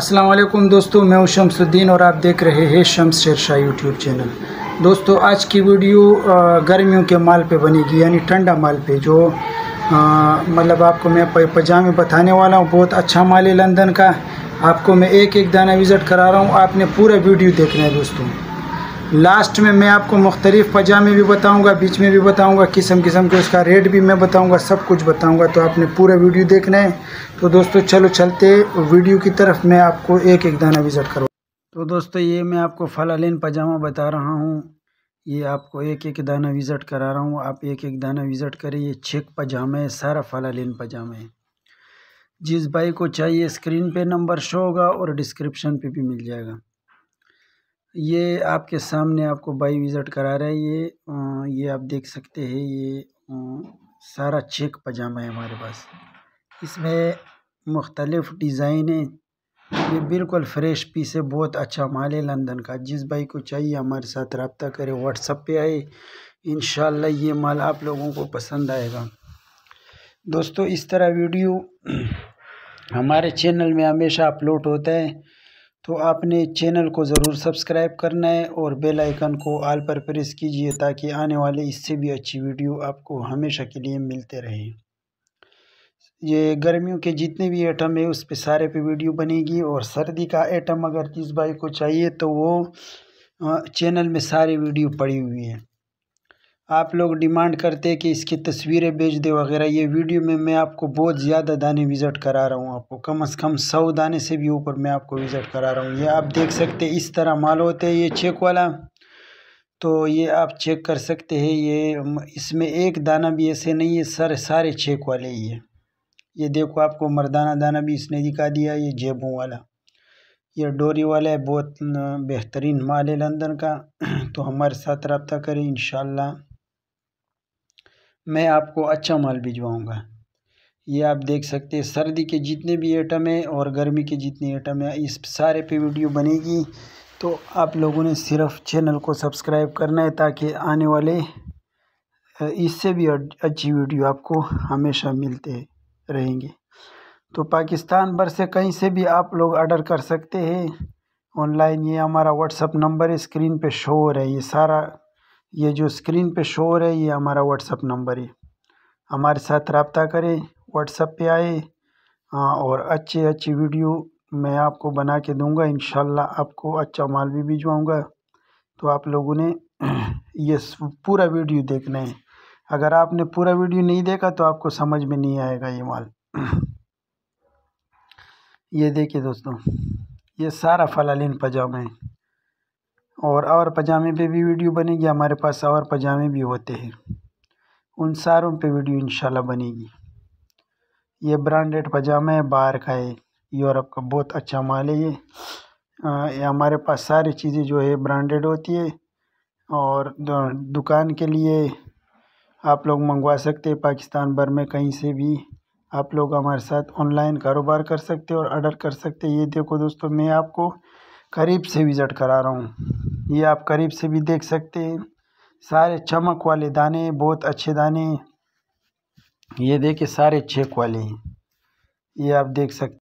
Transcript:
असलम दोस्तों मैं हूं शमसुद्दीन और आप देख रहे हैं शम्स शेरशाह यूट्यूब चैनल दोस्तों आज की वीडियो गर्मियों के माल पे बनेगी यानी ठंडा माल पे जो मतलब आपको मैं पजामे बताने वाला हूं बहुत अच्छा माल है लंदन का आपको मैं एक एक दाना विज़िट करा रहा हूं आपने पूरा वीडियो देखना है दोस्तों लास्ट में मैं आपको मुख्तलिफ़ पजामे भी बताऊंगा बीच में भी बताऊंगा किस्म किस्म के उसका रेट भी मैं बताऊंगा सब कुछ बताऊंगा तो आपने पूरा वीडियो देखना है तो दोस्तों चलो चलते वीडियो की तरफ मैं आपको एक एक दाना विज़िट करूँ तो दोस्तों ये मैं आपको फलालिन पजामा बता रहा हूँ ये आपको एक एक दाना विज़िट करा रहा हूँ आप एक एक दाना विज़िट करें ये छेक पजामे है सारा फलालिन पजामे है जिस भाई को चाहिए स्क्रीन पे नंबर शो होगा और डिस्क्रिप्शन पे भी मिल जाएगा ये आपके सामने आपको बाई विजिट करा रहा है ये ये आप देख सकते हैं ये सारा चेक पजामा है हमारे पास इसमें मुख्तलिफ है ये बिल्कुल फ्रेश पीस है बहुत अच्छा माल है लंदन का जिस भाई को चाहिए हमारे साथ रबता करे व्हाट्सअप पे आए इन ये माल आप लोगों को पसंद आएगा दोस्तों इस तरह वीडियो हमारे चैनल में हमेशा अपलोड होता है तो आपने चैनल को ज़रूर सब्सक्राइब करना है और बेल आइकन को आल पर प्रेस कीजिए ताकि आने वाले इससे भी अच्छी वीडियो आपको हमेशा के लिए मिलते रहें ये गर्मियों के जितने भी आइटम है उस पर सारे पे वीडियो बनेगी और सर्दी का आइटम अगर तीस भाई को चाहिए तो वो चैनल में सारी वीडियो पड़ी हुई है आप लोग डिमांड करते कि इसकी तस्वीरें बेच दे वगैरह ये वीडियो में मैं आपको बहुत ज़्यादा दाने विज़िट करा रहा हूँ आपको कम से कम सौ दाने से भी ऊपर मैं आपको विज़िट करा रहा हूँ ये आप देख सकते इस तरह माल होते हैं ये चेक वाला तो ये आप चेक कर सकते हैं ये इसमें एक दाना भी ऐसे नहीं है सर सारे चेक वाले ही है ये देखो आपको मर्दाना दाना भी इसने दिखा दिया ये जेबों वाला ये डोरी वाला है बहुत बेहतरीन माल है लंदन का तो हमारे साथ रबता करें इन मैं आपको अच्छा माल भिजवाऊँगा ये आप देख सकते हैं सर्दी के जितने भी आइटम हैं और गर्मी के जितने आइटम हैं इस सारे पे वीडियो बनेगी तो आप लोगों ने सिर्फ चैनल को सब्सक्राइब करना है ताकि आने वाले इससे भी अच्छी वीडियो आपको हमेशा मिलते रहेंगे तो पाकिस्तान भर से कहीं से भी आप लोग ऑर्डर कर सकते हैं ऑनलाइन ये हमारा व्हाट्सअप नंबर स्क्रीन पे शो हो रहा है ये सारा ये जो स्क्रीन पे शो हो रहा है ये हमारा व्हाट्सअप नंबर है हमारे साथ रबता करें व्हाट्सअप पे आए हाँ, और अच्छे अच्छी वीडियो मैं आपको बना के दूँगा इन आपको अच्छा माल भी भिजवाऊँगा तो आप लोगों ने ये पूरा वीडियो देखना है अगर आपने पूरा वीडियो नहीं देखा तो आपको समझ में नहीं आएगा ये माल ये देखिए दोस्तों ये सारा फलालीन पजामा है और और पजामे पे भी वीडियो बनेगी हमारे पास और पजामे भी होते हैं उन सारों पे वीडियो इंशाल्लाह बनेगी ये ब्रांडेड पजामा है बाहर का है यूरोप का बहुत अच्छा माल है ये ये हमारे पास सारी चीज़ें जो है ब्रांडेड होती है और दुकान के लिए आप लोग मंगवा सकते हैं पाकिस्तान भर में कहीं से भी आप लोग हमारे साथ ऑनलाइन कारोबार कर सकते हैं और ऑर्डर कर सकते हैं ये देखो दोस्तों मैं आपको करीब से विज़िट करा रहा हूँ ये आप करीब से भी देख सकते हैं सारे चमक वाले दाने बहुत अच्छे दाने ये देखिए सारे चेक वाले हैं ये आप देख सकते